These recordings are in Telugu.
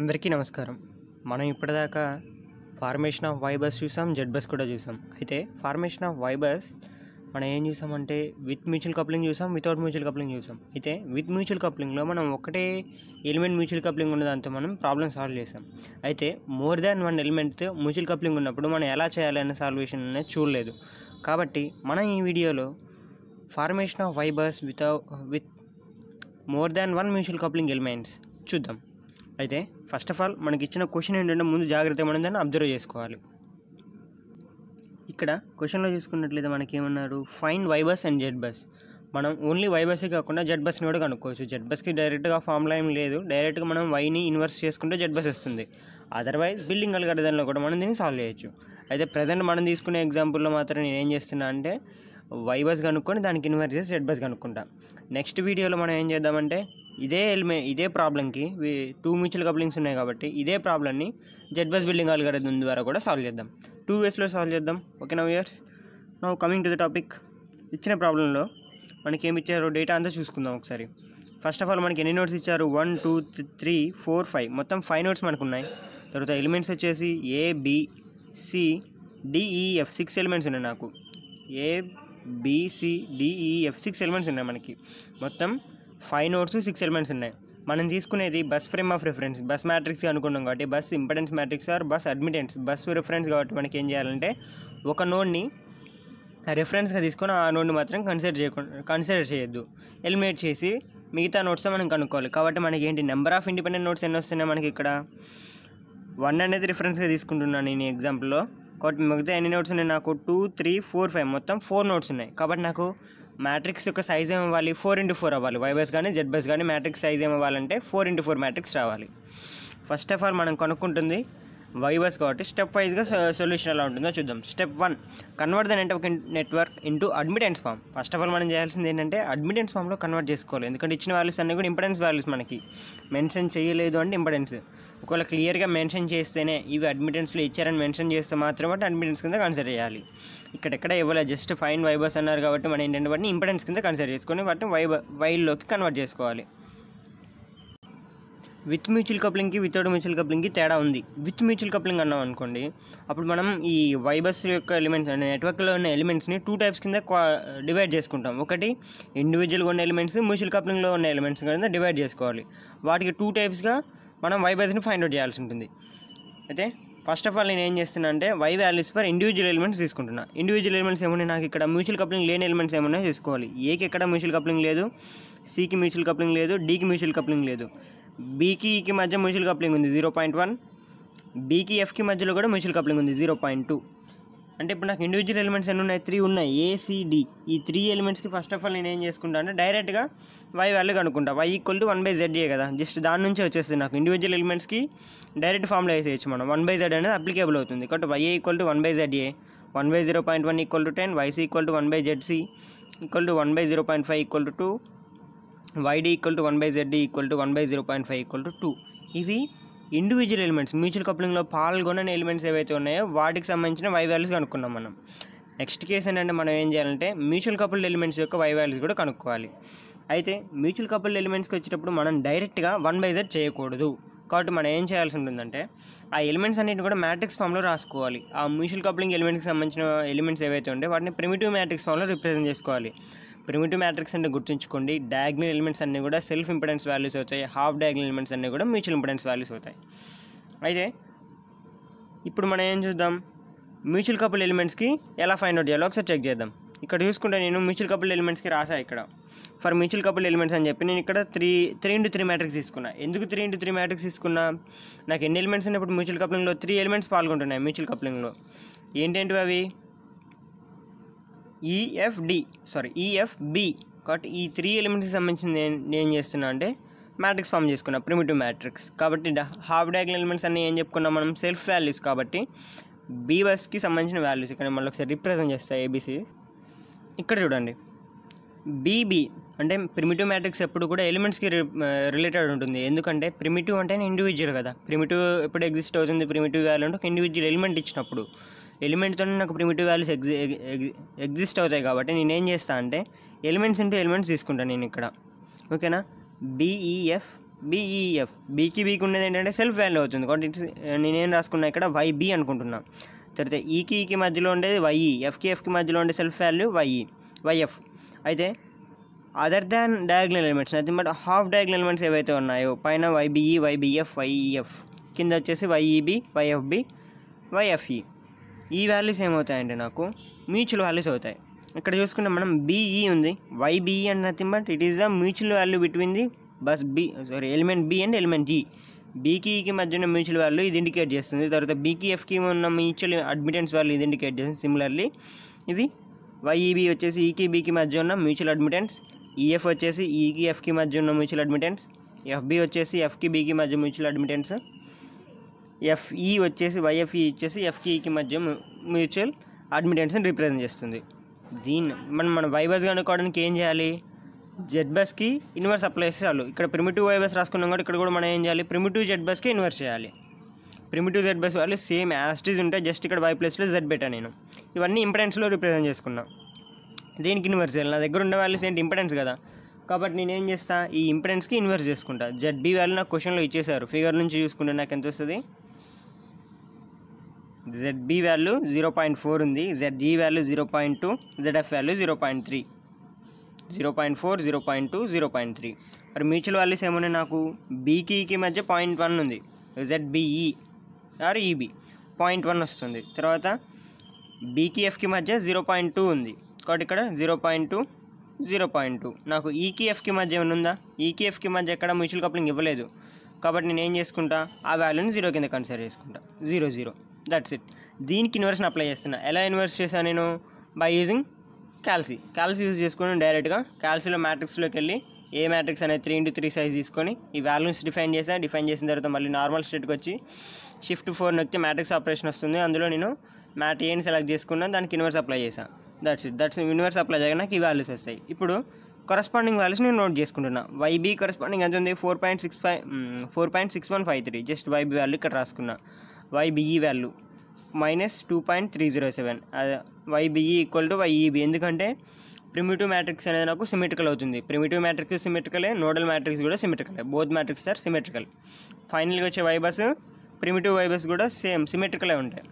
అందరికీ నమస్కారం మనం ఇప్పటిదాకా ఫార్మేషన్ ఆఫ్ వైబస్ చూసాం జెడ్ బస్ కూడా చూసాం అయితే ఫార్మేషన్ ఆఫ్ వైబస్ మనం ఏం చూసామంటే విత్ మ్యూచువల్ కప్లింగ్ చూసాం వితౌట్ మ్యూచువల్ కప్లింగ్ చూసాం అయితే విత్ మ్యూచువల్ కప్లింగ్లో మనం ఒకటే ఎలిమెంట్ మ్యూచువల్ కప్లింగ్ ఉన్న దాంతో మనం ప్రాబ్లమ్ సాల్వ్ చేసాం అయితే మోర్ దాన్ వన్ ఎలిమెంట్తో మ్యూచువల్ కప్లింగ్ ఉన్నప్పుడు మనం ఎలా చేయాలనే సాల్వేషన్ అనేది చూడలేదు కాబట్టి మనం ఈ వీడియోలో formation of Y bus without with more than one mutual coupling elements చూద్దాం అయితే ఫస్ట్ ఆఫ్ ఆల్ మనకి ఇచ్చిన క్వశ్చన్ ఏంటంటే ముందు జాగ్రత్తగా మనం దాన్ని అబ్జర్వ్ చేసుకోవాలి ఇక్కడ క్వశ్చన్లో చూసుకున్నట్లయితే మనకి ఏమన్నారు fine Y bus and Z bus మనం ఓన్లీ వైబస్సే కాకుండా జెడ్ బస్ని కూడా కనుక్కోవచ్చు జెడ్ బస్కి డైరెక్ట్గా ఫార్ములా ఏం లేదు డైరెక్ట్గా మనం వైని ఇన్వర్స్ చేసుకుంటే జెడ్ బస్ వస్తుంది అదర్వైజ్ బిల్డింగ్ దానిలో కూడా మనం దీన్ని సాల్వ్ చేయొచ్చు అయితే ప్రజెంట్ మనం తీసుకునే ఎగ్జాంపుల్లో మాత్రం నేను ఏం చేస్తున్నా అంటే వై బస్ కనుక్కొని దానికి ఇన్వర్ట్ చేసి జెడ్ బస్ కనుక్కుంటాం నెక్స్ట్ వీడియోలో మనం ఏం చేద్దామంటే ఇదే ఎలిమే ఇదే ప్రాబ్లంకి టూ మ్యూచువల్ కప్లింగ్స్ ఉన్నాయి కాబట్టి ఇదే ప్రాబ్లమ్ని జెడ్ బస్ బిల్డింగ్ అల్గారిథం ద్వారా కూడా సాల్వ్ చేద్దాం టూ వేస్లో సాల్వ్ చేద్దాం okay now here's now coming to the topic ఇచ్చిన ప్రాబ్లంలో మనకి ఏమి ఇచ్చారో డేటా అంతా చూసుకుందాం ఒకసారి ఫస్ట్ ఆఫ్ ఆల్ మనకి ఎన్ని నోట్స్ ఇచ్చారు one two three four five మొత్తం ఫైవ్ నోట్స్ మనకు ఉన్నాయి తర్వాత ఎలిమెంట్స్ వచ్చేసి ఏబిసిడిఈఎఫ్ డిఈఎఫ్ సిక్స్ ఎలిమెంట్స్ ఉన్నాయి నాకు ఏ బీసీడీఈఎఫ్ సిక్స్ ఎలిమెంట్స్ ఉన్నాయి మనకి మొత్తం ఫైవ్ నోట్స్ సిక్స్ ఎలిమెంట్స్ ఉన్నాయి మనం తీసుకునేది bus frame of reference bus matrix అనుకున్నాం కాబట్టి bus importance matrix or bus admittance bus reference కాబట్టి మనకి ఏం చేయాలంటే ఒక నోడ్ని రిఫరెన్స్గా తీసుకొని ఆ నోడ్ని మాత్రం కన్సిడర్ చేయకుండా కన్సిడర్ చేయొద్దు ఎలిమినేట్ చేసి మిగతా నోట్స్ మనం కనుక్కోవాలి కాబట్టి మనకి ఏంటి నెంబర్ ఆఫ్ ఇండిపెండెంట్ నోట్స్ ఎన్ని వస్తున్నాయి మనకి ఇక్కడ వన్ అనేది రిఫరెన్స్గా తీసుకుంటున్నాను నేను ఎగ్జాంపుల్లో కాబట్టి మిగతా ఎన్ని నోట్స్ ఉన్నాయి నాకు టూ త్రీ ఫోర్ ఫైవ్ మొత్తం ఫోర్ నోట్స్ ఉన్నాయి కాబట్టి నాకు మ్యాట్రిక్స్ యొక్క సైజ్ ఏమి ఇవ్వాలి ఫోర్ ఇంటూ ఫోర్ అవ్వాలి వైబస్ కానీ జెడ్ బస్ కానీ మ్యాట్రిక్స్ సైజ్ ఏమి ఫోర్ ఇంటూ ఫోర్ మ్యాట్రిక్స్ రావాలి ఫస్ట్ ఆఫ్ ఆల్ మనం కనుక్కుంటుంది వైబర్స్ కాబట్టి స్టెప్ వైజ్గా సొల్యూషన్ ఎలా ఉంటుందో చూద్దాం step one convert the network network into admittance form first of all మనం చేయాల్సింది ఏంటంటే అడ్మిటెన్స్ ఫామ్లో కన్వర్ట్ చేసుకోవాలి ఎందుకంటే ఇచ్చిన వాల్యూస్ అన్నీ కూడా ఇంపార్టెన్స్ వాల్యూస్ మనకి మెన్షన్ చేయలేదు అంటే ఇంపార్టెన్స్ ఒకవేళ క్లియర్గా మెన్షన్ చేస్తేనే ఇవి అడ్మిటెన్స్లో ఇచ్చారని మెన్షన్ చేస్తే మాత్రం అంటే అడ్మిటెన్స్ కింద కన్సిడర్ చేయాలి ఇక్కడెక్కడ ఇవ్వాలి జస్ట్ ఫైన్ వైబర్స్ అన్నారు కాబట్టి మనం ఏంటంటే వాటిని ఇంపార్టెన్స్ కింద కన్సిడర్ చేసుకొని వాటిని వైబర్ వైల్లోకి కన్వర్ట్ చేసుకోవాలి విత్ మ్యూచువల్ కప్లింగ్కి వితౌట్ మ్యూచువల్ కప్లింగ్కి తేడా ఉంది విత్ మ్యూచువల్ కప్లింగ్ అన్నాం అనుకోండి అప్పుడు మనం ఈ వైబస్ యొక్క ఎలిమెంట్స్ అంటే నెట్వర్క్లో ఉన్న ఎలిమెంట్స్ని టూ టైప్స్ కింద డివైడ్ చేసుకుంటాం ఒకటి ఇండివిజువల్గా ఉన్న ఎలిమెంట్స్ మ్యూచువల్ కప్లింగ్లో ఉన్న ఎలిమెంట్స్ కింద డివైడ్ చేసుకోవాలి వాటికి టూ టైప్స్గా మనం వైబస్ని ఫైండ్ అవుట్ చేయాల్సి ఉంటుంది అయితే ఫస్ట్ ఆఫ్ ఆల్ నేను ఏం చేస్తున్నా అంటే Y values for individual elements తీసుకుంటున్నా ఇండివిజువల్ ఎలిమెంట్స్ ఏమున్నాయి నాకు ఇక్కడ మ్యూచువల్ కప్లింగ్ లేని ఎలిమెంట్స్ ఏమన్నా చూసుకోవాలి ఏకి ఎక్కడ మ్యూచువల్ కప్లింగ్ లేదు సికి మ్యూచువల్ కప్లింగ్ లేదు డికి మ్యూచువల్ కప్లింగ్ లేదు బీకి ఈకి మధ్య మ్యూచువల్ కప్లింగ్ ఉంది జీరో పాయింట్ వన్ బీకి ఎఫ్కి మధ్యలో కూడా మ్యూచువల్ కప్లింగ్ ఉంది జీరో పాయింట్ టూ అంటే ఇప్పుడు నాకు ఇండివిజువల్ ఎలిమెంట్స్ ఎన్ని ఉన్నాయి త్రీ ఉన్నాయి ఏసీడి ఈ త్రీ ఎలిమెంట్స్కి ఫస్ట్ ఆఫ్ ఆల్ నేను ఏం చేసుకుంటా అంటే డైరెక్ట్గా వై వాల్యూ కనుక్కుంటా Y equal to one by Z కదా జస్ట్ దాని నుంచి వచ్చేస్తుంది నాకు ఇండివిజువల్ ఎలిమెంట్స్కి డైరెక్ట్ ఫామ్లో వేసేయచ్చు మనం వన్ బై జెడ్ అనేది అప్లికేబుల్ అవుతుంది కాబట్టి Y equal to one by Z A one by zero point one equal to ten YC equal to one by ZC equal to one by zero point five equal to two YD equal to one by Z equal to one by zero point five equal to two ఇవి ఇండివిజువల్ ఎలిమెంట్స్ మ్యూచువల్ కప్లింగ్లో పాల్గొనని ఎలిమెంట్స్ ఏవైతే ఉన్నాయో వాటికి సంబంధించిన వై వాల్యూస్ కనుక్కున్నాం మనం నెక్స్ట్ కేసు ఏంటంటే మనం ఏం చేయాలంటే మ్యూచువల్ కపుల్డ్ ఎలిమెంట్స్ యొక్క వై వాల్యూస్ కూడా కనుక్కోవాలి అయితే మ్యూచువల్ కపుల్డ్ ఎలిమెంట్స్కి వచ్చేటప్పుడు మనం డైరెక్ట్గా వన్ బై జెడ్ చేయకూడదు కాబట్టి మనం ఏం చేయాల్సి ఉంటుందంటే ఆ ఎలిమెంట్స్ అన్నింటిని కూడా మ్యాట్రిక్స్ ఫామ్లో రాసుకోవాలి ఆ మ్యూచువల్ కప్లింగ్ ఎలిమెంట్స్కి సంబంధించిన ఎలిమెంట్స్ ఏవైతే ఉంటే వాటిని ప్రిమిటివ్ మ్యాట్రిక్స్ ఫామ్లో రిప్రజెంట్ చేసుకోవాలి ప్రిమిటివ్ మ్యాట్రిక్స్ అంటే గుర్తుంచుకోండి డయాగ్నల్ ఎలిమెంట్స్ అన్నీ కూడా సెల్ఫ్ ఇంపిడెన్స్ వాల్యూస్ అవుతాయి హాఫ్ డయాగ్నల్ ఎలిమెంట్స్ అన్నీ కూడా మ్యూచువల్ ఇంపిడెన్స్ వాల్యూస్ అవుతాయి అయితే ఇప్పుడు మనం ఏం చూద్దాం మ్యూచువల్ కపుల్ ఎలిమెంట్స్కి ఎలా ఫైండ్ అవుట్ చేయాలో ఒకసారి చెక్ చేద్దాం ఇక్కడ చూసుకుంటే నేను మ్యూచువల్ కపుల్ ఎలిమెంట్స్కి రాసా ఇక్కడ ఫర్ మ్యూచువల్ కపుల్ ఎలిమెంట్స్ అని చెప్పి నేను ఇక్కడ three three into three matrix తీసుకున్నా ఎందుకు త్రీ ఇంటూ త్రీ మ్యాట్రిక్స్ తీసుకున్నా నాకు ఎన్ని ఎలిమెంట్స్ ఉన్నప్పుడు మ్యూచువల్ కప్లింగ్లో త్రీ ఎలిమెంట్స్ పాల్గొంటున్నాయి మ్యూచువల్ కప్లింగ్లో ఏంటంటివి అవి ఈఎఫ్డి సారీ ఈఎఫ్బి కాబట్టి ఈ త్రీ ఎలిమెంట్స్కి సంబంధించింది ఏం చేస్తున్నా అంటే మ్యాట్రిక్స్ ఫామ్ చేసుకున్నా ప్రిమిటివ్ మ్యాట్రిక్స్ కాబట్టి హాఫ్ డయాగ్నల్ ఎలిమెంట్స్ అన్నీ ఏం చెప్పుకున్నాం మనం సెల్ఫ్ వాల్యూస్ కాబట్టి బస్కి సంబంధించిన వాల్యూస్ ఇక్కడ మళ్ళీ ఒకసారి రిప్రజెంట్ చేస్తాయి ఏబీసీ ఇక్కడ చూడండి బీబీ అంటే ప్రిమిటివ్ మ్యాట్రిక్స్ ఎప్పుడు కూడా ఎలిమెంట్స్కి రిలేటెడ్ ఉంటుంది ఎందుకంటే ప్రిమిటివ్ అంటే ఇండివిజువల్ కదా ప్రిమిటివ్ ఎప్పుడు ఎగ్జిస్ట్ అవుతుంది ప్రిమిటివ్ వాల్యూ అంటే ఒక ఇండివిజువల్ ఎలిమెంట్ ఇచ్చినప్పుడు ఎలిమెంట్తోనే నాకు ప్రిమిటివ్ వాల్యూస్ ఎగ్జి ఎగ్జిస్ట్ అవుతాయి కాబట్టి నేను ఏం చేస్తాను అంటే ఎలిమెంట్స్ ఇంటూ ఎలిమెంట్స్ తీసుకుంటాను నేను ఇక్కడ ఓకేనా బీఈఎఫ్ బీఈఎఫ్ బీకి బీకి ఉండేది ఏంటంటే సెల్ఫ్ వాల్యూ అవుతుంది కాబట్టి ఇట్స్ నేనేం రాసుకున్నా ఇక్కడ వైబీ అనుకుంటున్నా తర్వాత ఈకి ఈకి మధ్యలో ఉండేది వైఈ ఎఫ్కి ఎఫ్కి మధ్యలో ఉండే సెల్ఫ్ వాల్యూ వైఈ వైఎఫ్ అయితే other than diagonal elements nothing but off diagonal elements ఏవైతే ఉన్నాయో పైన వైబీఈ వైబీఎఫ్ వైఈఎఫ్ కింద వచ్చేసి వైఈబి వైఎఫ్బి వైఎఫ్ఈ ఈ వాల్యూస్ ఏమవుతాయండి నాకు మ్యూచువల్ వాల్యూస్ అవుతాయి ఇక్కడ చూసుకుంటే మనం బీఈ e ఉంది YBE and nothing but it is the mutual value between the bus B sorry element B and element G బీకీకి మధ్య ఉన్న మ్యూచువల్ వాల్యూ ఇది ఇండికేట్ చేస్తుంది తర్వాత బీకీఎఫ్కి ఉన్న మ్యూచువల్ అడ్మిటెన్స్ వాల్యూ ఇది ఇండికేట్ చేస్తుంది సిమిలర్లీ ఇది వైఈబి వచ్చేసి ఈకీబీకి e మధ్య ఉన్న మ్యూచువల్ అడ్మిటెన్స్ ఈఎఫ్ వచ్చేసి ఎఫ్కి మధ్య ఉన్న మ్యూచువల్ అడ్మిటెన్స్ ఎఫ్బి వచ్చేసి ఎఫ్కి బీకి మధ్య మ్యూచువల్ అడ్మిటెన్స్ ఎఫ్ఈ e వచ్చేసి వైఎఫ్ఈ e ఇచ్చేసి ఎఫ్ఈకి e మధ్య మ్యూచువల్ అడ్మిటెన్స్ని రిప్రజెంట్ చేస్తుంది దీన్ని మనం మన వైబస్ కనుక్కోవడానికి ఏం చేయాలి జెడ్ బస్కి ఇన్వర్స్ అప్లై చేస్తే చాలు ఇక్కడ ప్రిమిటివ్ వైబస్ రాసుకున్నాం కూడా ఇక్కడ కూడా మనం ఏం చేయాలి ప్రిమిటివ్ జెడ్ బస్కి ఇన్వర్స్ చేయాలి ప్రిమిటివ్ జెడ్ బస్ వాళ్ళు సేమ్ యాస్టీస్ ఉంటాయి జస్ట్ ఇక్కడ వై ప్లేస్లో జెడ్ పెట్టా నేను ఇవన్నీ ఇంపెడెన్స్లో రిప్రజెంట్ చేసుకున్నా దీనికి ఇన్వర్స్ చేయాలి నా దగ్గర ఉన్న వాల్యూస్ ఏంటి ఇంపార్టెన్స్ కదా కాబట్టి నేను ఏం చేస్తా ఈ ఇంపెడెన్స్కి ఇన్వర్స్ చేసుకుంటా జెడ్ బి వాల్యూ నాకు క్వశ్చన్లో ఇచ్చేశారు ఫిగర్ నుంచి చూసుకుంటే నాకు ఎంత వస్తుంది ZB value zero point four ఉంది G value zero point two ZF value zero point three zero point four zero point two zero point three మరి మ్యూచువల్ వాల్యూస్ ఏమున్నాయి నాకు బీకీకి మధ్య పాయింట్ వన్ ఉంది ZBE or EB point one వస్తుంది తర్వాత బీకీఎఫ్కి మధ్య జీరో పాయింట్ టూ ఉంది కాబట్టి ఇక్కడ zero point two zero point two నాకు ఈకేఎఫ్కి e మధ్య ఏమైనా ఉందా ఈకేఎఫ్కి e మధ్య ఎక్కడ మ్యూచువల్ కప్లింగ్ ఇవ్వలేదు కాబట్టి నేను ఏం చేసుకుంటా ఆ వాల్యూని జీరో కింద కన్సిడర్ చేసుకుంటా జీరో జీరో దట్స్ ఇట్ దీనికి ఇన్వర్షన్ అప్లై చేస్తున్నా ఎలా ఇన్వర్స్ చేశాను నేను by using calci calci use చేసుకొని డైరెక్ట్గా క్యాల్సీలో మ్యాట్రిక్స్లోకి వెళ్ళి ఏ మ్యాట్రిక్స్ అనేది త్రీ ఇంటూ త్రీ సైజ్ తీసుకొని ఈ వాల్యూమ్స్ డిఫైన్ చేసాను డిఫైన్ చేసిన తర్వాత మళ్ళీ నార్మల్ స్టేట్కి వచ్చి షిఫ్ట్ ఫోర్ నొక్కి మ్యాట్రిక్స్ ఆపరేషన్ వస్తుంది అందులో నేను మ్యాట్ ఏని సెలెక్ట్ చేసుకున్నా దానికి ఇన్వర్స్ అప్లై చేశాను that's it that's inverse apply చేయగా నాకు ఈ వాల్యూస్ వస్తాయి ఇప్పుడు కరస్పాండింగ్ వాల్యూస్ నేను నోట్ చేసుకుంటున్నా వైబీ కరస్పాండింగ్ ఎంత ఉంది four point six five four point six one five three just YB value ఇక్కడ రాసుకున్నా YBE value minus two point three zero seven YBE equal to YEB ఎందుకంటే ప్రిమిటివ్ మ్యాట్రిక్స్ అనేది నాకు సిమెట్రికల్ అవుతుంది ప్రిమిటివ్ మ్యాట్రిక్స్ సిమెట్రికలే నోడల్ మ్యాట్రిక్స్ కూడా సిమెట్రికలే బోత్ మ్యాట్రిక్స్ సార్ సిమెట్రికల్ ఫైనల్గా వచ్చే వైబస్ ప్రిమిటివ్ వైబస్ కూడా సేమ్ సిమెట్రికలే ఉంటాయి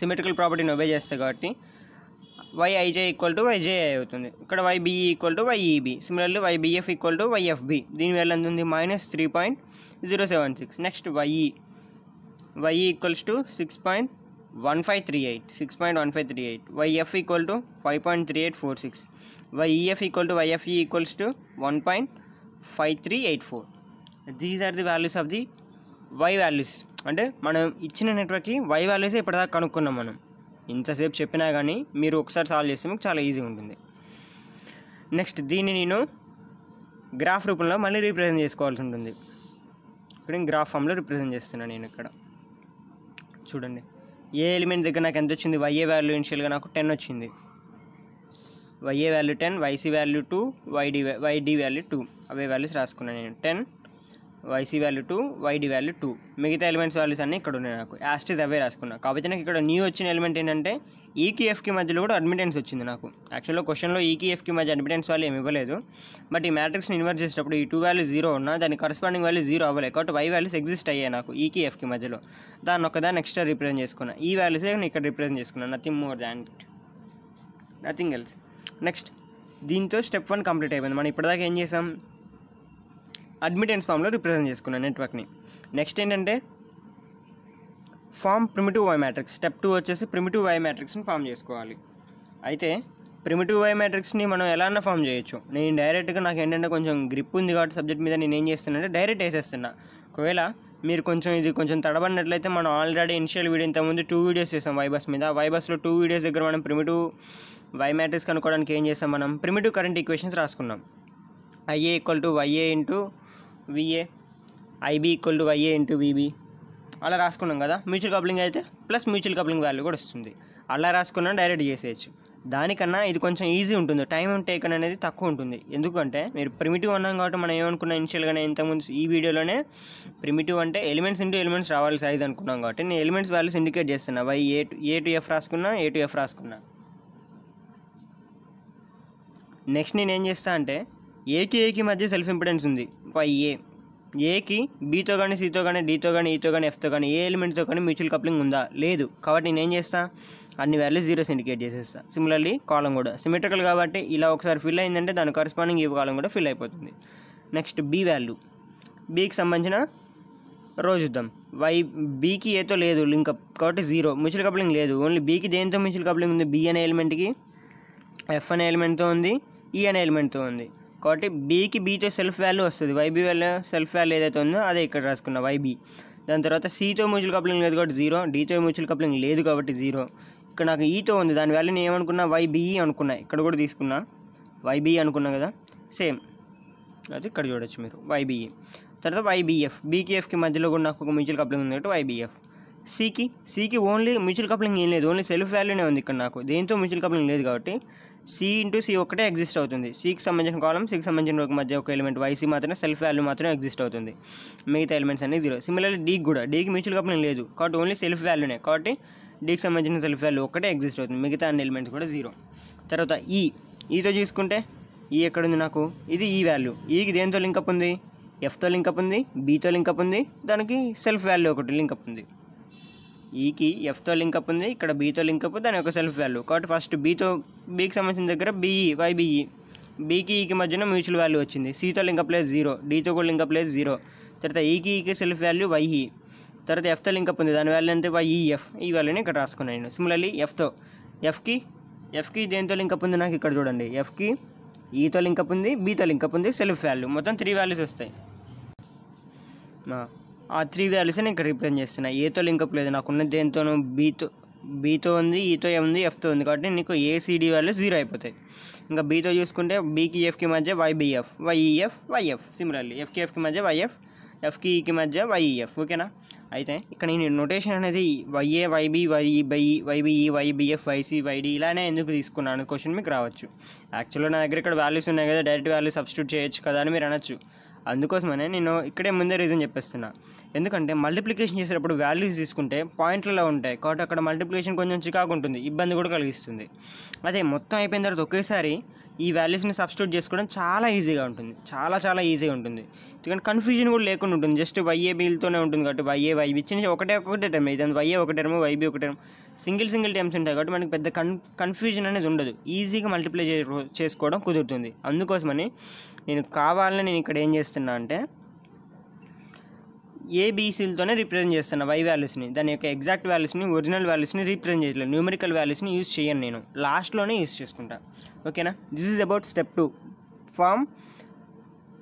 సిమెట్రికల్ ప్రాపర్టీని ఒబే చేస్తాయి కాబట్టి వైఐజే ఈక్వల్ టు వైజేఐ అవుతుంది ఇక్కడ YBE equal to YEB similarly YBF equal to YFB దీని వల్ల ఎంత ఉంది minus three point zero seven six next YE Y equals to six point one five three eight six point one five three eight YF equal to five point three eight four six YEF equal to YF equals to one point five three eight four these are the values of the Y values అంటే మనం ఇచ్చిన నెట్వర్క్కి వై వాల్యూస్ ఇప్పటిదాకా కనుక్కున్నాం మనం ఇంతసేపు చెప్పినా కానీ మీరు ఒకసారి సాల్వ్ చేస్తే మీకు చాలా ఈజీగా ఉంటుంది నెక్స్ట్ దీన్ని నేను గ్రాఫ్ రూపంలో మళ్ళీ రీప్రజెంట్ చేసుకోవాల్సి ఉంటుంది ఇప్పుడు గ్రాఫ్ ఫామ్లో రిప్రజెంట్ చేస్తున్నాను నేను ఇక్కడ చూడండి ఏ ఎలిమెంట్ దగ్గర నాకు ఎంత వచ్చింది వైఏ వాల్యూ ఇనిషియల్గా నాకు టెన్ వచ్చింది YA value ten YC value two YD YD value two అవే వాల్యూస్ రాసుకున్నాను నేను ten YC value two YD value two మిగతా ఎలిమెంట్స్ వాల్యూస్ అన్నీ ఇక్కడ ఉన్నాయి నాకు యాస్టిస్ అవే రాసుకున్నా కాబట్టి నాకు ఇక్కడ న్యూ వచ్చిన ఎలిమెంట్ ఏంటంటే ఈకేఎఫ్కి e మధ్యలో కూడా అడ్మిటెన్స్ వచ్చింది నాకు యాక్చువల్గా క్వశ్చన్లో ఈకేఎఫ్కి మధ్య అడ్మిటెన్స్ వాల్యూ ఏమి ఇవ్వలేదు బట్ ఈ మ్యాట్రిక్స్ని ఇన్వర్ట్ చేసేటప్పుడు ఈ టూ వాల్యూ జీరో ఉన్నా దాని కరస్పాండింగ్ వాల్యూ జీరో అవ్వలేదు కాబట్టి వై వాల్యూస్ ఎగ్జిస్ట్ అయ్యాయి నాకు ఈకేఎఫ్కి e మధ్యలో దాన్ని ఒకదాన్ని ఎక్స్ట్రా రిప్రజెంట్ చేసుకున్నా ఈ e వాల్యూసే నేను ఇక్కడ రిప్రజెంట్ చేసుకున్నాను nothing more than nothing else next దీంతో స్టెప్ వన్ కంప్లీట్ అయిపోయింది మనం ఇప్పటిదాకా ఏం చేసాం అడ్మిటెన్స్ ఫామ్లో రిప్రజెంట్ చేసుకున్నాను నెట్వర్క్ని నెక్స్ట్ ఏంటంటే form primitive Y matrix step two వచ్చేసి ప్రిమిటివ్ వై మ్యాట్రిక్స్ని ఫామ్ చేసుకోవాలి అయితే ప్రిమిటివ్ వై మ్యాట్రిక్స్ని మనం ఎలాన్నా ఫామ్ చేయొచ్చు నేను డైరెక్ట్గా నాకు ఏంటంటే కొంచెం గ్రిప్ ఉంది కాబట్టి సబ్జెక్ట్ మీద నేను ఏం చేస్తున్నానంటే డైరెక్ట్ వేసేస్తున్నా ఒకవేళ మీరు కొంచెం ఇది కొంచెం తడబడినట్లయితే మనం ఆల్రెడీ ఇనిషియల్ వీడియో ఇంతకుముందు టూ వీడియోస్ చేసాం వైబస్ మీద వైబస్లో టూ వీడియోస్ దగ్గర మనం ప్రిమిటివ్ వై మ్యాట్రిక్స్ కనుక్కోవడానికి ఏం చేసాం మనం ప్రిమిటివ్ కరెంట్ ఈక్వేషన్స్ రాసుకున్నాం IA equal to YA into VA IB equal to YA into VB అలా రాసుకున్నాం కదా మ్యూచువల్ కప్లింగ్ అయితే ప్లస్ మ్యూచువల్ కప్లింగ్ వాల్యూ కూడా వస్తుంది అలా రాసుకున్నా డైరెక్ట్ చేసేయచ్చు దానికన్నా ఇది కొంచెం ఈజీ ఉంటుంది టైం టేకన్ అనేది తక్కువ ఉంటుంది ఎందుకంటే మీరు ప్రిమిటివ్ అన్నాం కాబట్టి మనం ఏమనుకున్నాం ఇనిషియల్గానే ఇంతకుముందు ఈ వీడియోలోనే ప్రిమిటివ్ అంటే ఎలిమెంట్స్ ఇంటూ ఎలిమెంట్స్ రావాలి సైజ్ అనుకున్నాం కాబట్టి నేను ఎలిమెంట్స్ వాల్యూస్ ఇండికేట్ చేస్తున్నా Y A to A to F రాసుకున్నా ఏ టు ఎఫ్ రాసుకున్నా నెక్స్ట్ నేను ఏం చేస్తా అంటే ఏకి ఏకి మధ్య సెల్ఫ్ ఇంపిడెన్స్ ఉంది ఫైవ్ ఏ ఏకి బీతో కానీ సీతో కానీ డీతో కానీ ఈతో కానీ ఎఫ్తో కానీ ఏ ఎలిమెంట్తో కానీ మ్యూచువల్ కప్లింగ్ ఉందా లేదు కాబట్టి నేనేం చేస్తా అన్ని వాల్యూస్ జీరోస్ ఇండికేట్ చేసేస్తా సిమిలర్లీ కాలం కూడా సిమెట్రికల్ కాబట్టి ఇలా ఒకసారి ఫిల్ అయిందంటే దాని కరస్పాండింగ్ ఈ కాలం కూడా ఫిల్ అయిపోతుంది నెక్స్ట్ బీ వాల్యూ బీకి సంబంధించిన రోజు చూద్దాం వై బీకి ఏతో లేదు లింకప్ కాబట్టి జీరో మ్యూచువల్ కప్లింగ్ లేదు ఓన్లీ బీకి దేనితో మ్యూచువల్ కప్లింగ్ ఉంది బీ అనే ఎలిమెంట్కి ఎఫ్ అనే ఎలిమెంట్తో ఉంది ఈ e అనే ఎలిమెంట్తో ఉంది కాబట్టి బీకి బీతో సెల్ఫ్ వాల్యూ వస్తుంది వైబీ వాల్యూ సెల్ఫ్ వాల్యూ ఏదైతే ఉందో అదే ఇక్కడ రాసుకున్న వైబీ దాని తర్వాత సీతో మ్యూచువల్ కప్లింగ్ లేదు కాబట్టి జీరో డీతో మ్యూచువల్ కప్లింగ్ లేదు కాబట్టి జీరో ఇక్కడ నాకు ఈతో e ఉంది దాని వాల్యూ నేను ఏమనుకున్నా వైబీఈ e అనుకున్నా ఇక్కడ కూడా తీసుకున్నా వైబీఈ e అనుకున్నా కదా సేమ్ అది ఇక్కడ చూడొచ్చు మీరు వైబీఈ తర్వాత వైబీఎఫ్ బీకేఎఫ్కి మధ్యలో కూడా నాకు ఒక మ్యూచువల్ కప్లింగ్ ఉంది కాబట్టి వైబీఎఫ్ సికి సికి ఓన్లీ మ్యూచువల్ కప్లింగ్ ఏం లేదు ఓన్లీ సెల్ఫ్ వాల్యూనే ఉంది ఇక్కడ నాకు దేంతో మ్యూచువల్ కప్లింగ్ లేదు కాబట్టి సి ఇంటూ సి ఒకటే ఎగ్జిస్ట్ అవుతుంది సికి సంబంధించిన కాలం సికి సంబంధించిన ఒక మధ్య ఒక ఎలిమెంట్ వైసీ మాత్రమే సెల్ఫ్ వాల్యూ మాత్రమే ఎగ్జిస్ట్ అవుతుంది మిగతా ఎలిమెంట్స్ అన్ని జీరో సిమిలర్లీ డీకి కూడా డీకి మ్యూచువల్ కప్లింగ్ లేదు కాబట్టి ఓన్లీ సెల్ఫ్ వాల్యూనే కాబట్టి డీకి సంబంధించిన సెల్ఫ్ వాల్యూ ఒకటే ఎగ్జిస్ట్ అవుతుంది మిగతా అన్ని ఎలిమెంట్స్ కూడా జీరో తర్వాత ఈ e. ఈతో e చూసుకుంటే ఈ e ఎక్కడుంది నాకు ఇది ఈ వాల్యూ ఈకి లింక్ లింకప్ ఉంది ఎఫ్తో లింకప్ ఉంది బీతో లింకప్ ఉంది దానికి సెల్ఫ్ వాల్యూ ఒకటి లింకప్ ఉంది ఈకి ఎఫ్తో లింకప్ ఉంది ఇక్కడ బీతో లింకప్ దాని యొక్క సెల్ఫ్ వాల్యూ కాబట్టి ఫస్ట్ బీతో బీకి సంబంధించిన దగ్గర బీఈ వైబీఈ బీకి ఈకి మధ్యన మ్యూచువల్ వాల్యూ వచ్చింది సీతో లింకప్ ప్లేస్ జీరో డీతో కూడా లింకప్ లేదు జీరో తర్వాత ఈకి ఈకి సెల్ఫ్ వాల్యూ వైఈ తర్వాత ఎఫ్తో లింకప్ ఉంది దాని వాల్యూ అంటే వైఈఎఫ్ ఈ వాల్యూని ఇక్కడ రాసుకున్నాను నేను సిమిలర్లీ ఎఫ్తో ఎఫ్కి ఎఫ్కి దేనితో లింకప్ ఉంది నాకు ఇక్కడ చూడండి ఎఫ్కి ఈతో లింకప్ ఉంది బీతో లింకప్ ఉంది సెల్ఫ్ వాల్యూ మొత్తం త్రీ వాల్యూస్ వస్తాయి ఆ త్రీ వాల్యూస్ నేను రిప్రజెంట్ చేస్తున్నా ఏతో లింకప్ లేదు ఉన్న దేనితోనూ బీతో బీతో ఉంది ఈతో ఉంది ఎఫ్తో ఉంది కాబట్టి నీకు ఏసీడీ వాల్యూస్ జీరో అయిపోతాయి ఇంకా బీతో చూసుకుంటే బీకి ఎఫ్కి మధ్య వైబీఎఫ్ వైఈఎఫ్ వైఎఫ్ సిమిలర్లీ ఎఫ్కి ఎఫ్కి మధ్య వైఎఫ్ ఎఫ్కి ఈకి e మధ్య వైఈఎఫ్ ఓకేనా e, అయితే ఇక్కడ నేను నోటేషన్ అనేది YA YB YE by YBE YBF YC YD ఇలానే ఎందుకు తీసుకున్నాను క్వశ్చన్ మీకు రావచ్చు యాక్చువల్గా నా దగ్గర ఇక్కడ వాల్యూస్ ఉన్నాయి కదా డైరెక్ట్ వాల్యూ సబ్స్టిట్యూట్ చేయొచ్చు కదా అని మీరు అనొచ్చు అందుకోసమనే నేను ఇక్కడే ముందే రీజన్ చెప్పేస్తున్నా ఎందుకంటే మల్టిప్లికేషన్ చేసేటప్పుడు వాల్యూస్ తీసుకుంటే పాయింట్లలో ఉంటాయి కాబట్టి అక్కడ మల్టిప్లికేషన్ కొంచెం చికాకు ఉంటుంది ఇబ్బంది కూడా కలిగిస్తుంది అదే మొత్తం అయిపోయిన తర్వాత ఒకేసారి ఈ వాల్యూస్ని సబ్స్టిట్యూట్ చేసుకోవడం చాలా ఈజీగా ఉంటుంది చాలా చాలా ఈజీగా ఉంటుంది ఎందుకంటే కన్ఫ్యూజన్ కూడా లేకుండా ఉంటుంది జస్ట్ వైఏ బిల్తోనే ఉంటుంది కాబట్టి వైఏ వైబి చిన్న ఒకటే ఒకటే టైం ఇదంతా వైఏ ఒక టర్మ్ వైబీ ఒక టర్మ్ సింగిల్ సింగిల్ టైమ్స్ ఉంటాయి కాబట్టి మనకి పెద్ద కన్ కన్ఫ్యూజన్ అనేది ఉండదు ఈజీగా మల్టిప్లై చేసుకోవడం కుదురుతుంది అందుకోసమని నేను కావాలని నేను ఇక్కడ ఏం చేస్తున్నా అంటే ఏబీసీలతోనే రిప్రజెంట్ చేస్తాను వై వాల్యూస్ని దాని యొక్క ఎగ్జాక్ట్ వాల్యూస్ని ఒరిజినల్ వాల్యూస్ని రీప్రజెంట్ చేయలేదు న్యూమరికల్ వాల్యూస్ని యూజ్ చేయను నేను లాస్ట్లోనే యూజ్ చేసుకుంటా ఓకేనా this is about step two form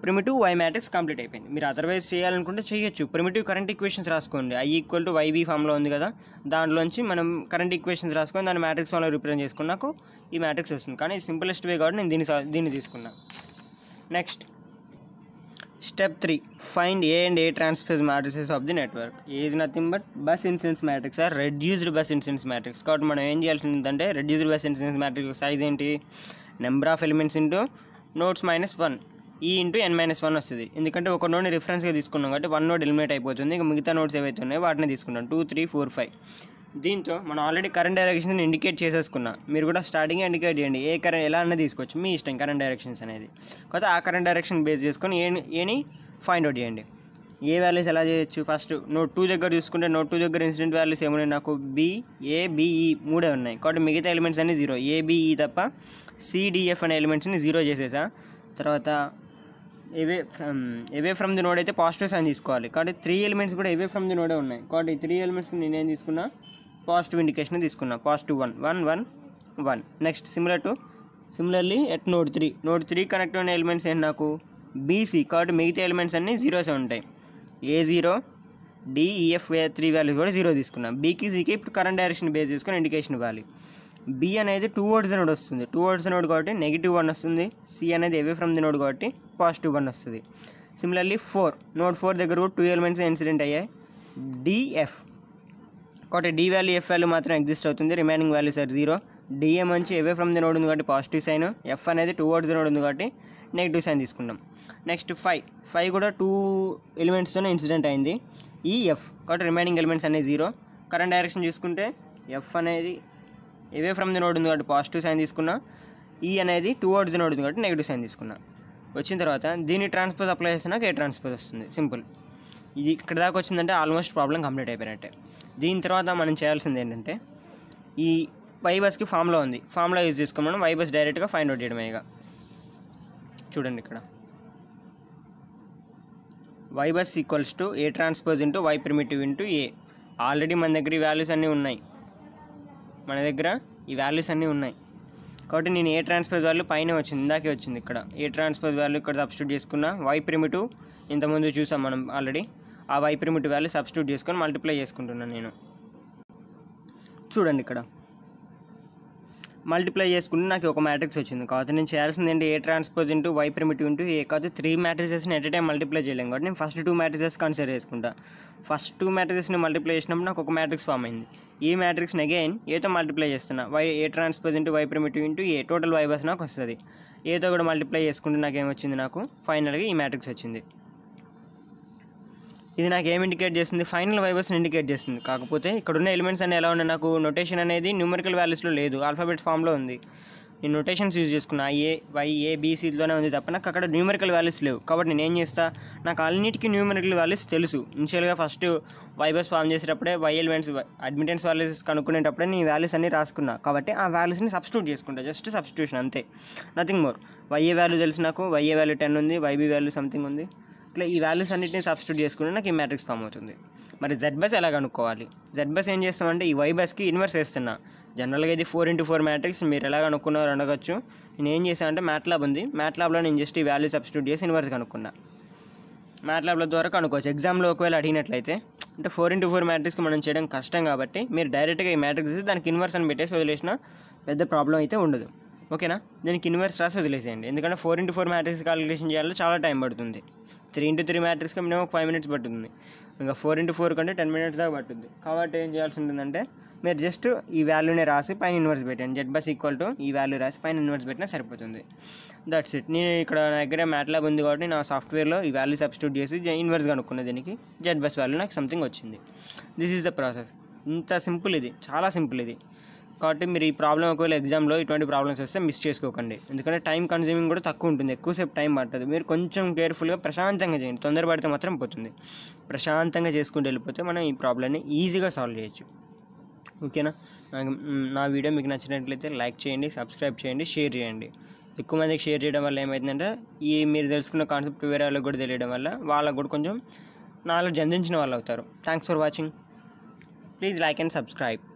primitive Y matrix complete అయిపోయింది మీరు అదర్వైజ్ చేయాలనుకుంటే చేయొచ్చు ప్రిమిటివ్ కరెంట్ ఈక్వేషన్స్ రాసుకోండి ఐ ఈక్వల్ టు వైబీ ఫామ్లో ఉంది కదా దాంట్లోంచి మనం కరెంట్ ఈక్వేషన్స్ రాసుకొని దాని మ్యాట్రిక్స్ ఫామ్లో రిప్రజెంట్ చేసుకున్నాకు ఈ మ్యాట్రిక్స్ వస్తుంది కానీ సింపులెస్ట్ వే కాబట్టి నేను దీన్ని దీన్ని తీసుకున్నాను next step three find A and A transpose matrices of the network is nothing but bus incidence matrix or reduced bus incidence matrix కాబట్టి మనం ఏం అంటే reduced bus incidence matrix size ఏంటి number of elements into nodes minus one E into N minus one వస్తుంది ఎందుకంటే ఒక నోడ్ని రిఫరెన్స్గా తీసుకున్నాం కాబట్టి వన్ నోడ్ ఎలిమినేట్ అయిపోతుంది ఇంకా మిగతా నోట్స్ ఏవైతే ఉన్నాయో వాటిని తీసుకుంటాం టూ త్రీ ఫోర్ ఫైవ్ దీంతో మనం ఆల్రెడీ కరెంట్ డైరెక్షన్స్ ఇండికేట్ చేసేసుకున్నా మీరు కూడా స్టార్టింగ్ ఇండికేట్ చేయండి ఏ కరెంట్ ఎలా అన్నా తీసుకోవచ్చు మీ ఇష్టం కరెంట్ డైరెక్షన్స్ అనేది కాకపోతే ఆ కరెంట్ డైరెక్షన్ బేస్ చేసుకొని ఏ ఏని ఫైండ్ అవుట్ చేయండి ఏ వాల్యూస్ ఎలా చేయొచ్చు ఫస్ట్ నోట్ టూ దగ్గర చూసుకుంటే నోట్ టూ దగ్గర ఇన్సిడెంట్ వాల్యూస్ ఏమున్నాయి నాకు బి ఏ బిఈ మూడే ఉన్నాయి కాబట్టి మిగతా ఎలిమెంట్స్ అన్ని జీరో ఏబిఈ e తప్ప సిడిఎఫ్ అనే ఎలిమెంట్స్ని జీరో చేసేసా తర్వాత from away from the node అయితే పాజిటివ్ సైన్ తీసుకోవాలి కాబట్టి త్రీ ఎలిమెంట్స్ కూడా ఏవే ఫ్రమ్ ది నోడే ఉన్నాయి కాబట్టి త్రీ ఎలిమెంట్స్ని నేనేం తీసుకున్నా పాజిటివ్ ఇండికేషన్ తీసుకున్నాం positive one one one one next similar to similarly at node three node three connect అయిన ఎలిమెంట్స్ ఏంటి నాకు బీసీ కాబట్టి మిగతా ఎలిమెంట్స్ అన్నీ జీరోసే ఉంటాయి A zero DEF three values కూడా జీరో తీసుకున్నాం బీకి సీకి ఇప్పుడు కరెంట్ డైరెక్షన్ బేస్ చేసుకుని ఇండికేషన్ ఇవ్వాలి బి అనేది టూ వర్డ్స్ నోడ్ వస్తుంది టూ వర్డ్స్ నోడ్ కాబట్టి నెగిటివ్ వన్ వస్తుంది సి అనేది ఏవే ఫ్రమ్ ది నోడ్ కాబట్టి పాజిటివ్ వన్ వస్తుంది సిమిలర్లీ ఫోర్ నోడ్ ఫోర్ దగ్గర కూడా టూ ఎలిమెంట్స్ ఇన్సిడెంట్ అయ్యాయి డిఎఫ్ కాబట్టి డి వాల్యూ ఎఫ్ వాల్యూ మాత్రం ఎగ్జిస్ట్ అవుతుంది remaining values are zero DA మంచి ఎవే ఫ్రమ్ ది నోడ్ ఉంది కాబట్టి పాజిటివ్ సైన్ ఎఫ్ అనేది టూ వర్డ్స్ నోడ్ ఉంది కాబట్టి నెగిటివ్ సైన్ తీసుకున్నాం నెక్స్ట్ ఫైవ్ ఫైవ్ కూడా టూ ఎలిమెంట్స్తోనే ఇన్సిడెంట్ అయింది ఈ e, ఎఫ్ కాబట్టి రిమైనింగ్ ఎలిమెంట్స్ అనేవి జీరో కరెంట్ డైరెక్షన్ చూసుకుంటే ఎఫ్ అనేది ఏవే ఫ్రమ్ ది నోడ్ ఉంది కాబట్టి పాజిటివ్ సైన్ తీసుకున్నా ఈ e అనేది టూ వర్డ్స్ నోడ్ ఉంది కాబట్టి నెగిటివ్ సైన్ తీసుకున్నా వచ్చిన తర్వాత దీన్ని ట్రాన్స్పోజ్ అప్లై చేసినాక ఏ ట్రాన్స్పోజ్ వస్తుంది సింపుల్ ఇది ఇక్కడ దాకా వచ్చిందంటే ఆల్మోస్ట్ ప్రాబ్లం కంప్లీట్ అయిపోయినట్టే దీని తర్వాత మనం చేయాల్సింది ఏంటంటే ఈ వైబస్కి ఫామ్లో ఉంది ఫామ్లో యూజ్ చేసుకోమని వైబస్ డైరెక్ట్గా ఫైండ్ అవుట్ చేయడమే ఇక చూడండి ఇక్కడ Y bus equals to A transpose into Y primitive into A already మన దగ్గర ఈ వాల్యూస్ అన్నీ ఉన్నాయి మన దగ్గర ఈ వాల్యూస్ అన్నీ ఉన్నాయి కాబట్టి నేను ఏ ట్రాన్స్పోజ్ వాల్యూ పైన వచ్చింది ఇందాకే వచ్చింది ఇక్కడ ఏ ట్రాన్స్పోజ్ వాల్యూ ఇక్కడ సబ్స్టిట్యూట్ చేసుకున్నా వై ప్రిమిటివ్ ఇంతకుముందు చూసాం మనం ఆల్రెడీ ఆ వై ప్రిమిట్ వాల్యూ సబ్స్టిట్యూట్ చేసుకొని మల్టిప్లై చేసుకుంటున్నాను నేను చూడండి ఇక్కడ మల్టిప్లై చేసుకుంటే నాకు ఒక మ్యాట్రిక్స్ వచ్చింది కాబట్టి నేను చేయాల్సింది ఏంటి A transpose into Y primitive into A కాదు త్రీ మ్యాట్రిసెస్ని ఎట్ టైం మల్టిప్లై చేయలేం కాబట్టి నేను ఫస్ట్ టూ మ్యాట్రిసెస్ కన్సిడర్ చేసుకుంటా ఫస్ట్ టూ మ్యాట్రిసెస్ని మల్టిప్లై చేసినప్పుడు నాకు ఒక మ్యాట్రిక్స్ ఫామ్ అయింది ఈ మ్యాట్రిక్స్ని అగైన్ ఏతో మల్టిప్లై చేస్తున్నా Y A transpose into Y primitive into A total Y bus నాకు వస్తుంది ఏతో కూడా మల్టిప్లై చేసుకుంటే నాకు ఏమొచ్చింది నాకు ఫైనల్గా ఈ మ్యాట్రిక్స్ వచ్చింది ఇది నాకు ఏమి ఇండికేట్ చేస్తుంది ఫైనల్ వైబర్స్ని ఇండికేట్ చేస్తుంది కాకపోతే ఇక్కడ ఉన్న ఎలిమెంట్స్ అన్ని ఎలా ఉన్నాయి నాకు నొటేషన్ అనేది న్యూమరికల్ వాల్యూస్లో లేదు ఆల్ఫాబెట్ ఫామ్లో ఉంది నేను నొటేషన్స్ యూజ్ చేసుకున్నా ఏ వై ఏ బీసీలోనే ఉంది తప్ప నాకు అక్కడ న్యూమరికల్ వాల్యూస్ లేవు కాబట్టి నేను ఏం చేస్తా నాకు అన్నిటికీ న్యూమరికల్ వాల్యూస్ తెలుసు ఇనిషియల్గా ఫస్ట్ వైబర్స్ ఫామ్ చేసేటప్పుడే వై ఎలిమెంట్స్ అడ్మిటెన్స్ వాల్యూస్ కనుక్కునేటప్పుడే నేను వాల్యూస్ అన్ని రాసుకున్నా కాబట్టి ఆ వాల్యూస్ని సబ్స్టిట్యూట్ చేసుకుంటా జస్ట్ సబ్స్టిట్యూషన్ అంతే నథింగ్ మోర్ వైఏ వాల్యూ తెలుసు నాకు వైఏ వాల్యూ టెన్ ఉంది వైబీ వాల్యూ సంథింగ్ ఉంది ఇట్లా ఈ వాల్యూస్ అన్నింటినీ సబ్స్టిట్యూట్ చేసుకుంటే నాకు ఈ మ్యాట్రిక్స్ ఫామ్ అవుతుంది మరి జెడ్ బస్ ఎలా కనుక్కోవాలి జెడ్ బస్ ఏం చేస్తామంటే ఈ వై బస్కి ఇన్వర్స్ వేస్తున్నా జనరల్గా ఇది ఫోర్ ఇంటూ ఫోర్ మ్యాట్రిక్స్ మీరు ఎలా కనుక్కున్నారో అనగచ్చు నేను ఏం చేశానంటే మ్యాట్లాబ్ ఉంది మ్యాట్లాబ్లో నేను జస్ట్ ఈ వాల్యూ సబ్స్టిట్యూట్ చేసి ఇన్వర్స్ కనుక్కున్నా మ్యాట్లాబ్ల ద్వారా కనుక్కోవచ్చు ఎగ్జామ్లో ఒకవేళ అడిగినట్లయితే అంటే ఫోర్ ఇంటూ ఫోర్ మ్యాట్రిక్స్కి మనం చేయడం కష్టం కాబట్టి మీరు డైరెక్ట్గా ఈ మ్యాట్రిక్స్ దానికి ఇన్వర్స్ అని పెట్టేసి వదిలేసిన పెద్ద ప్రాబ్లం అయితే ఉండదు ఓకేనా దీనికి ఇన్వర్స్ రాసి వదిలేసేయండి ఎందుకంటే four into four matrix calculation చేయాలంటే చాలా టైం పడుతుంది త్రీ ఇంటూ త్రీ మ్యాట్రిక్స్కి మినిమం ఫైవ్ మినిట్స్ పట్టుంది ఇంకా ఫోర్ ఇంటూ ఫోర్ కంటే టెన్ మినిట్స్ దాకా పట్టుద్ది కాబట్టి ఏం చేయాల్సి ఉంటుందంటే మీరు జస్ట్ ఈ వాల్యూనే రాసి పైన ఇన్వర్స్ పెట్టండి జెడ్ బస్ ఈక్వల్ టు ఈ వాల్యూ రాసి పైన ఇన్వర్స్ పెట్టినా సరిపోతుంది దట్స్ ఇట్ నేను ఇక్కడ నా దగ్గర మ్యాట్ ల్యాబ్ ఉంది కాబట్టి నా సాఫ్ట్వేర్లో ఈ వాల్యూ సబ్స్టిట్యూట్ చేసి ఇన్వర్స్ కనుక్కున్న దీనికి జెడ్ బస్ వాల్యూ నాకు సంథింగ్ వచ్చింది దిస్ ఈజ్ ద ప్రాసెస్ ఇంత సింపుల్ ఇది చాలా సింపుల్ ఇది కాబట్టి మీరు ఈ ప్రాబ్లం ఒకవేళ ఎగ్జామ్లో ఇటువంటి ప్రాబ్లమ్స్ వస్తే మిస్ చేసుకోకండి ఎందుకంటే టైం కన్జ్యూమింగ్ కూడా తక్కువ ఉంటుంది ఎక్కువసేపు టైం పట్టదు మీరు కొంచెం కేర్ఫుల్గా ప్రశాంతంగా చేయండి తొందరపడితే మాత్రం పోతుంది ప్రశాంతంగా చేసుకుంటూ వెళ్ళిపోతే మనం ఈ ప్రాబ్లమ్ని ఈజీగా సాల్వ్ చేయొచ్చు ఓకేనా నా వీడియో మీకు నచ్చినట్లయితే లైక్ చేయండి సబ్స్క్రైబ్ చేయండి షేర్ చేయండి ఎక్కువ మందికి షేర్ చేయడం వల్ల ఏమవుతుందంటే ఈ మీరు తెలుసుకున్న కాన్సెప్ట్ వేరే వాళ్ళకి కూడా తెలియడం వల్ల వాళ్ళకు కూడా కొంచెం నాలుగు అందించిన వాళ్ళు అవుతారు thanks for watching please like and subscribe